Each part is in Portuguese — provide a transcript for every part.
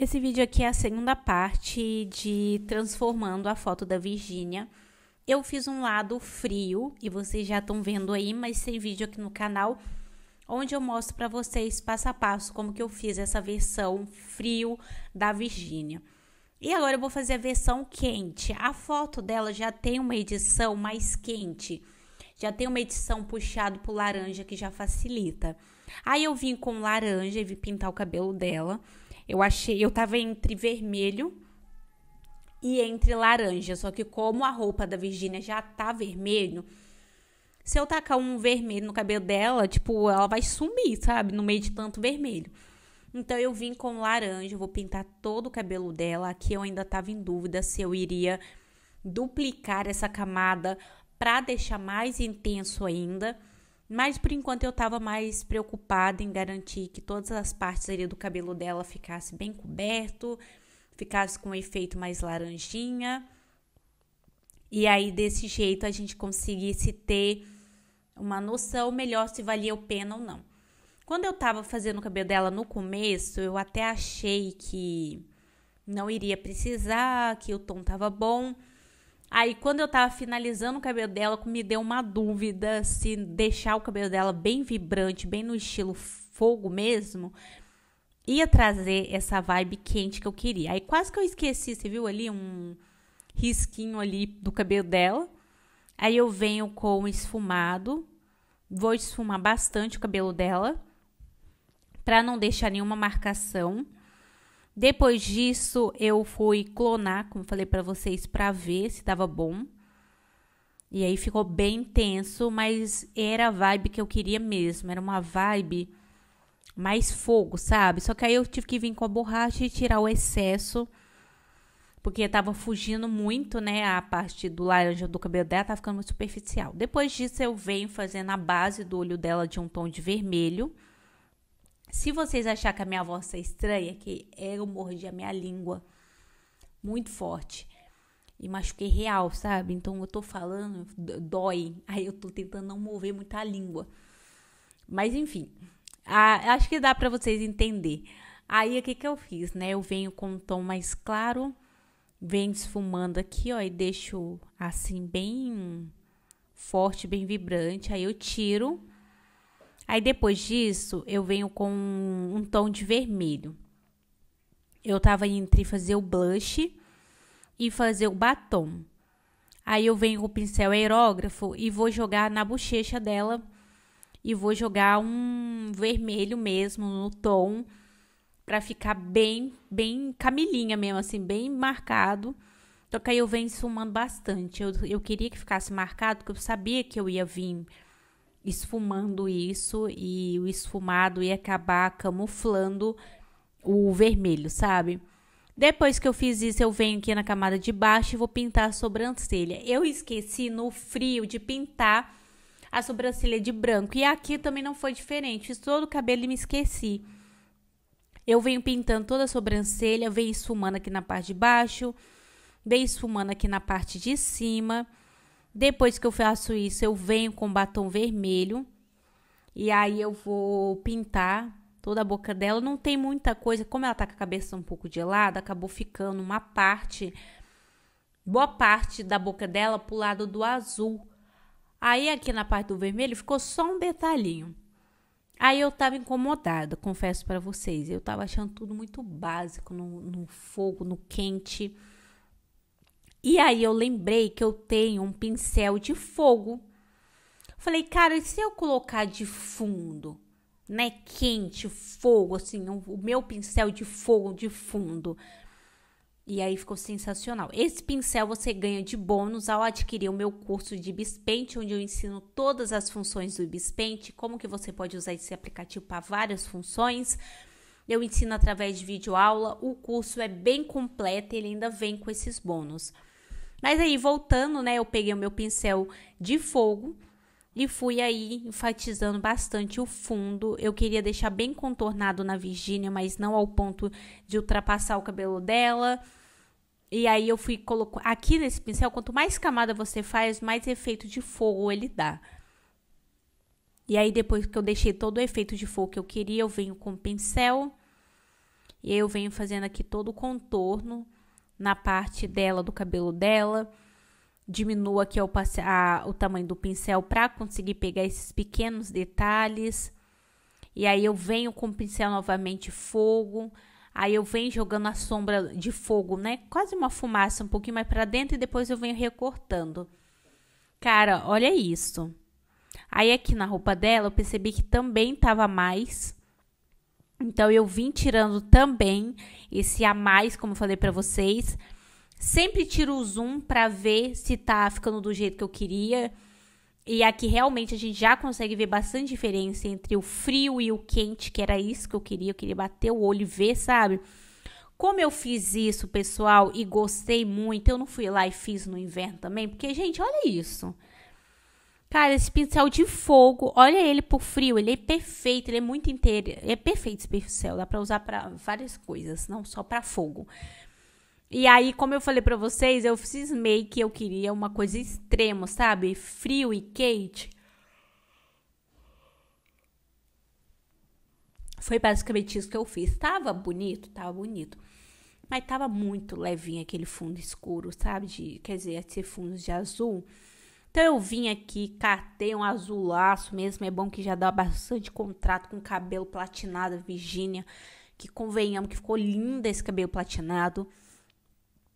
Esse vídeo aqui é a segunda parte de transformando a foto da Virgínia. Eu fiz um lado frio e vocês já estão vendo aí, mas tem vídeo aqui no canal onde eu mostro para vocês passo a passo como que eu fiz essa versão frio da Virgínia. E agora eu vou fazer a versão quente. A foto dela já tem uma edição mais quente. Já tem uma edição puxado pro laranja que já facilita. Aí eu vim com laranja e vim pintar o cabelo dela. Eu achei, eu tava entre vermelho e entre laranja, só que como a roupa da Virginia já tá vermelho, se eu tacar um vermelho no cabelo dela, tipo, ela vai sumir, sabe? No meio de tanto vermelho. Então eu vim com laranja, vou pintar todo o cabelo dela. Aqui eu ainda tava em dúvida se eu iria duplicar essa camada para deixar mais intenso ainda mas por enquanto eu estava mais preocupada em garantir que todas as partes ali do cabelo dela ficasse bem coberto, ficasse com um efeito mais laranjinha. E aí desse jeito a gente conseguisse ter uma noção melhor se valia a pena ou não. Quando eu estava fazendo o cabelo dela no começo, eu até achei que não iria precisar, que o tom estava bom. Aí, quando eu tava finalizando o cabelo dela, me deu uma dúvida se deixar o cabelo dela bem vibrante, bem no estilo fogo mesmo, ia trazer essa vibe quente que eu queria. Aí, quase que eu esqueci, você viu ali um risquinho ali do cabelo dela. Aí, eu venho com esfumado, vou esfumar bastante o cabelo dela, pra não deixar nenhuma marcação. Depois disso, eu fui clonar, como falei para vocês, para ver se tava bom. E aí ficou bem tenso, mas era a vibe que eu queria mesmo. Era uma vibe mais fogo, sabe? Só que aí eu tive que vir com a borracha e tirar o excesso. Porque tava fugindo muito, né? A parte do laranja do cabelo dela tava ficando muito superficial. Depois disso, eu venho fazendo a base do olho dela de um tom de vermelho. Se vocês acharem que a minha voz está estranha, que é, eu mordi a minha língua muito forte e machuquei real, sabe? Então eu tô falando, dói. Aí eu tô tentando não mover muito a língua. Mas enfim, a, acho que dá para vocês entender. Aí o que que eu fiz, né? Eu venho com um tom mais claro, venho esfumando aqui, ó, e deixo assim bem forte, bem vibrante. Aí eu tiro Aí depois disso, eu venho com um tom de vermelho. Eu tava entre fazer o blush e fazer o batom. Aí eu venho com o pincel aerógrafo e vou jogar na bochecha dela e vou jogar um vermelho mesmo no tom para ficar bem, bem camelinha mesmo, assim, bem marcado. Então que aí eu venho sumando bastante. Eu, eu queria que ficasse marcado, porque eu sabia que eu ia vir esfumando isso e o esfumado ia acabar camuflando o vermelho, sabe? Depois que eu fiz isso, eu venho aqui na camada de baixo e vou pintar a sobrancelha. Eu esqueci no frio de pintar a sobrancelha de branco. E aqui também não foi diferente. Fiz todo o cabelo e me esqueci. Eu venho pintando toda a sobrancelha, venho esfumando aqui na parte de baixo, venho esfumando aqui na parte de cima. Depois que eu faço isso, eu venho com batom vermelho. E aí eu vou pintar toda a boca dela. Não tem muita coisa. Como ela tá com a cabeça um pouco gelada, acabou ficando uma parte, boa parte da boca dela pro lado do azul. Aí aqui na parte do vermelho ficou só um detalhinho. Aí eu tava incomodada, confesso para vocês. Eu tava achando tudo muito básico, no, no fogo, no quente. E aí eu lembrei que eu tenho um pincel de fogo. Falei, cara, e se eu colocar de fundo, né, quente, fogo, assim, o meu pincel de fogo de fundo. E aí ficou sensacional. Esse pincel você ganha de bônus ao adquirir o meu curso de Bispaint, onde eu ensino todas as funções do Bispaint, como que você pode usar esse aplicativo para várias funções. Eu ensino através de vídeo aula. O curso é bem completo e ele ainda vem com esses bônus. Mas aí, voltando, né, eu peguei o meu pincel de fogo e fui aí enfatizando bastante o fundo. Eu queria deixar bem contornado na Virgínia, mas não ao ponto de ultrapassar o cabelo dela. E aí eu fui colocando aqui nesse pincel, quanto mais camada você faz, mais efeito de fogo ele dá. E aí depois que eu deixei todo o efeito de fogo que eu queria, eu venho com o pincel e eu venho fazendo aqui todo o contorno na parte dela, do cabelo dela. Diminua aqui o, a, o tamanho do pincel para conseguir pegar esses pequenos detalhes. E aí eu venho com o pincel novamente fogo. Aí eu venho jogando a sombra de fogo, né? Quase uma fumaça, um pouquinho mais para dentro e depois eu venho recortando. Cara, olha isso. Aí aqui na roupa dela eu percebi que também tava mais então eu vim tirando também esse a mais, como eu falei para vocês. Sempre tiro o zoom para ver se tá ficando do jeito que eu queria. E aqui realmente a gente já consegue ver bastante diferença entre o frio e o quente, que era isso que eu queria, eu queria bater o olho e ver, sabe? Como eu fiz isso, pessoal, e gostei muito, eu não fui lá e fiz no inverno também, porque gente, olha isso. Cara, esse pincel de fogo, olha ele pro frio, ele é perfeito, ele é muito inteiro, é perfeito esse pincel, dá para usar para várias coisas, não só para fogo. E aí, como eu falei para vocês, eu cismei que eu queria uma coisa extrema, sabe? Frio e quente. Foi basicamente isso que eu fiz. Tava bonito, tava bonito. Mas tava muito levinho aquele fundo escuro, sabe? De, quer dizer, esse fundo de azul. Então eu vim aqui, catei um azulaço mesmo, é bom que já dá bastante contrato com cabelo platinado, Virginia que convenhamos que ficou linda esse cabelo platinado.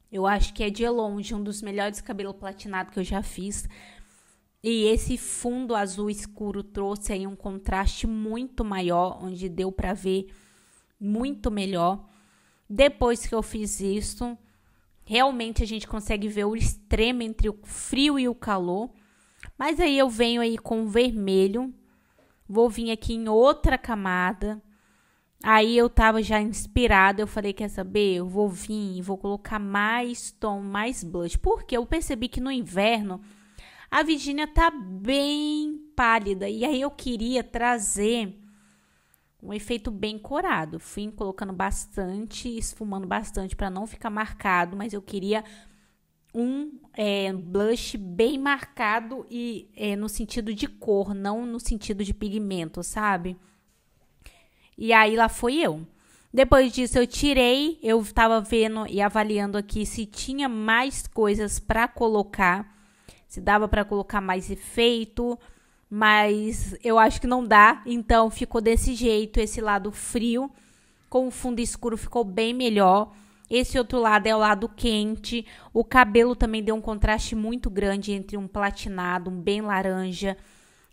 Eu acho que é de longe um dos melhores cabelos platinados que eu já fiz. E esse fundo azul escuro trouxe aí um contraste muito maior, onde deu para ver muito melhor. Depois que eu fiz isso, Realmente a gente consegue ver o extremo entre o frio e o calor. Mas aí eu venho aí com o vermelho, vou vir aqui em outra camada. Aí eu tava já inspirada, eu falei, quer saber? Eu vou vir e vou colocar mais tom, mais blush. Porque eu percebi que no inverno a Virginia tá bem pálida. E aí eu queria trazer um efeito bem corado. Fui colocando bastante, esfumando bastante para não ficar marcado, mas eu queria um é, blush bem marcado e é, no sentido de cor, não no sentido de pigmento, sabe? E aí lá foi eu. Depois disso eu tirei, eu estava vendo e avaliando aqui se tinha mais coisas para colocar, se dava para colocar mais efeito mas eu acho que não dá, então ficou desse jeito, esse lado frio com o fundo escuro ficou bem melhor. Esse outro lado é o lado quente. O cabelo também deu um contraste muito grande entre um platinado, um bem laranja,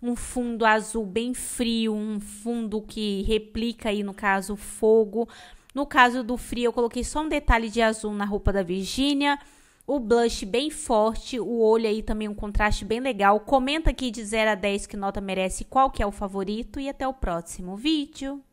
um fundo azul bem frio, um fundo que replica aí no caso fogo. No caso do frio, eu coloquei só um detalhe de azul na roupa da Virgínia o blush bem forte, o olho aí também um contraste bem legal. Comenta aqui de 0 a 10 que nota merece, qual que é o favorito e até o próximo vídeo.